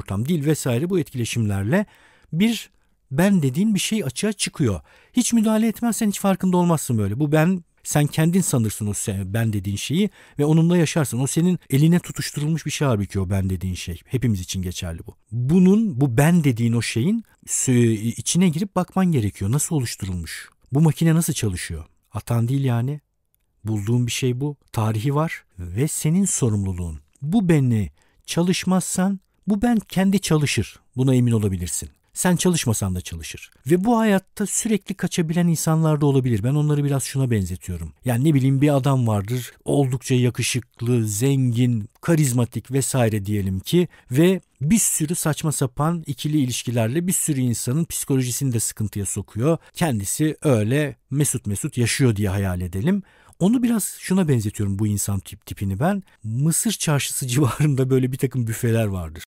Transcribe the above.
ortam, dil vesaire bu etkileşimlerle bir ben dediğin bir şey açığa çıkıyor. Hiç müdahale etmezsen hiç farkında olmazsın böyle. Bu ben sen kendin sanırsın o sen, ben dediğin şeyi ve onunla yaşarsın. O senin eline tutuşturulmuş bir şey halbuki o ben dediğin şey. Hepimiz için geçerli bu. Bunun bu ben dediğin o şeyin içine girip bakman gerekiyor. Nasıl oluşturulmuş? Bu makine nasıl çalışıyor? Atan değil yani. Bulduğun bir şey bu. Tarihi var ve senin sorumluluğun. Bu beni çalışmazsan bu ben kendi çalışır. Buna emin olabilirsin. Sen çalışmasan da çalışır. Ve bu hayatta sürekli kaçabilen insanlar da olabilir. Ben onları biraz şuna benzetiyorum. Yani ne bileyim bir adam vardır. Oldukça yakışıklı, zengin, karizmatik vesaire diyelim ki ve bir sürü saçma sapan ikili ilişkilerle bir sürü insanın psikolojisini de sıkıntıya sokuyor. Kendisi öyle mesut mesut yaşıyor diye hayal edelim. Onu biraz şuna benzetiyorum bu insan tip tipini ben. Mısır çarşısı civarında böyle bir takım büfeler vardır.